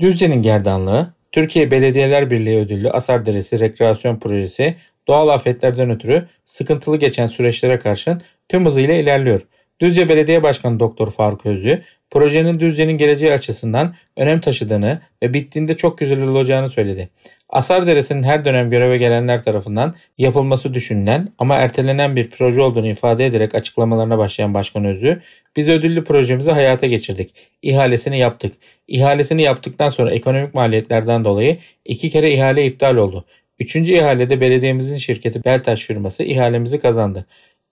Düzce'nin gerdanlığı, Türkiye Belediyeler Birliği ödüllü Asarderesi Rekreasyon Projesi doğal afetlerden ötürü sıkıntılı geçen süreçlere karşın tüm hızıyla ilerliyor. Düzce Belediye Başkanı Doktor Faruk Özlü, projenin Düzce'nin geleceği açısından önem taşıdığını ve bittiğinde çok güzel olacağını söyledi. Asar Deresi'nin her dönem göreve gelenler tarafından yapılması düşünülen ama ertelenen bir proje olduğunu ifade ederek açıklamalarına başlayan Başkan Özü, biz ödüllü projemizi hayata geçirdik. İhalesini yaptık. İhalesini yaptıktan sonra ekonomik maliyetlerden dolayı iki kere ihale iptal oldu. Üçüncü ihalede belediyemizin şirketi Beltaş firması ihalemizi kazandı.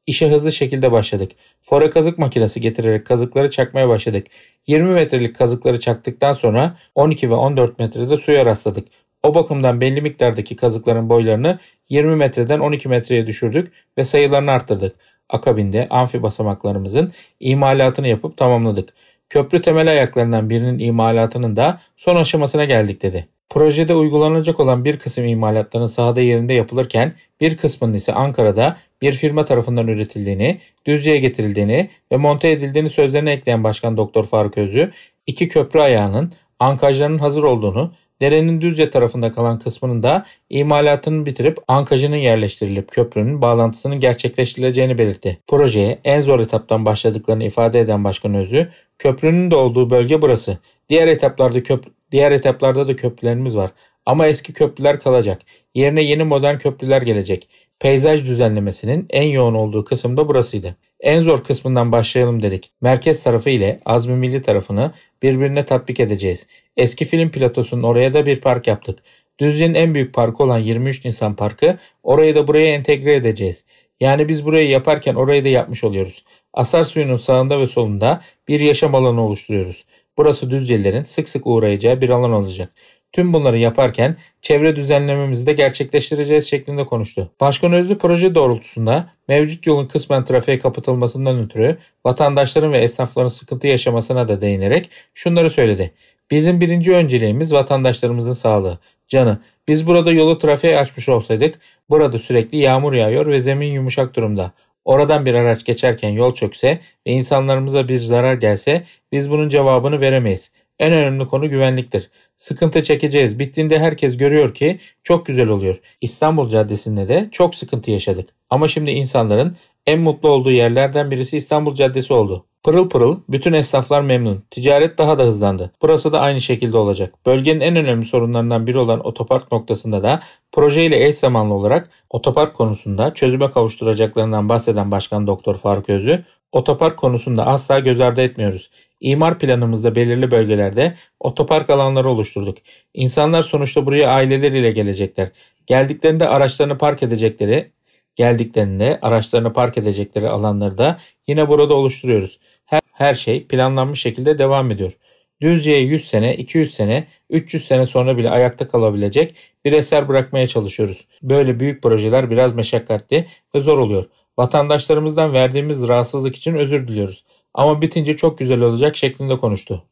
İşe hızlı şekilde başladık. Fora kazık makinesi getirerek kazıkları çakmaya başladık. 20 metrelik kazıkları çaktıktan sonra 12 ve 14 metrede suya rastladık. O bakımdan belli miktardaki kazıkların boylarını 20 metreden 12 metreye düşürdük ve sayılarını arttırdık. Akabinde amfi basamaklarımızın imalatını yapıp tamamladık. Köprü temel ayaklarından birinin imalatının da son aşamasına geldik dedi. Projede uygulanacak olan bir kısım imalatların sahada yerinde yapılırken bir kısmının ise Ankara'da bir firma tarafından üretildiğini, Düzce'ye getirildiğini ve monte edildiğini sözlerine ekleyen Başkan Doktor Faruk Özü, iki köprü ayağının, ankajlarının hazır olduğunu Derenin Düzce tarafında kalan kısmının da imalatını bitirip ankajının yerleştirilip köprünün bağlantısının gerçekleştirileceğini belirtti. Projeye en zor etaptan başladıklarını ifade eden Başkan Özü, köprünün de olduğu bölge burası. Diğer etaplarda köprü Diğer etaplarda da köprülerimiz var. Ama eski köprüler kalacak. Yerine yeni modern köprüler gelecek. Peyzaj düzenlemesinin en yoğun olduğu kısım da burasıydı. En zor kısmından başlayalım dedik. Merkez tarafı ile Azmi Milli tarafını birbirine tatbik edeceğiz. Eski film platosunun oraya da bir park yaptık. Düzce'nin en büyük parkı olan 23 Nisan Parkı orayı da buraya entegre edeceğiz. Yani biz burayı yaparken orayı da yapmış oluyoruz. Asar suyunun sağında ve solunda bir yaşam alanı oluşturuyoruz. Burası Düzcelilerin sık sık uğrayacağı bir alan olacak. Tüm bunları yaparken çevre düzenlememizi de gerçekleştireceğiz şeklinde konuştu. Başkan Özlü proje doğrultusunda mevcut yolun kısmen trafiğe kapatılmasından ötürü vatandaşların ve esnafların sıkıntı yaşamasına da değinerek şunları söyledi. Bizim birinci önceliğimiz vatandaşlarımızın sağlığı. Canı, biz burada yolu trafiğe açmış olsaydık burada sürekli yağmur yağıyor ve zemin yumuşak durumda. Oradan bir araç geçerken yol çökse ve insanlarımıza bir zarar gelse biz bunun cevabını veremeyiz. En önemli konu güvenliktir. Sıkıntı çekeceğiz. Bittiğinde herkes görüyor ki çok güzel oluyor. İstanbul Caddesi'nde de çok sıkıntı yaşadık. Ama şimdi insanların en mutlu olduğu yerlerden birisi İstanbul Caddesi oldu. Pırıl pırıl bütün esnaflar memnun. Ticaret daha da hızlandı. Burası da aynı şekilde olacak. Bölgenin en önemli sorunlarından biri olan otopark noktasında da projeyle eş zamanlı olarak otopark konusunda çözüme kavuşturacaklarından bahseden Başkan Doktor Faruk Özü otopark konusunda asla göz ardı etmiyoruz. İmar planımızda belirli bölgelerde otopark alanları oluşturduk. İnsanlar sonuçta buraya aileleriyle gelecekler. Geldiklerinde araçlarını park edecekleri, geldiklerinde araçlarını park edecekleri alanları da yine burada oluşturuyoruz. Her, her şey planlanmış şekilde devam ediyor. Düzce'ye 100 sene, 200 sene, 300 sene sonra bile ayakta kalabilecek bir eser bırakmaya çalışıyoruz. Böyle büyük projeler biraz meşakkatli ve zor oluyor. Vatandaşlarımızdan verdiğimiz rahatsızlık için özür diliyoruz. Ama bitince çok güzel olacak şeklinde konuştu.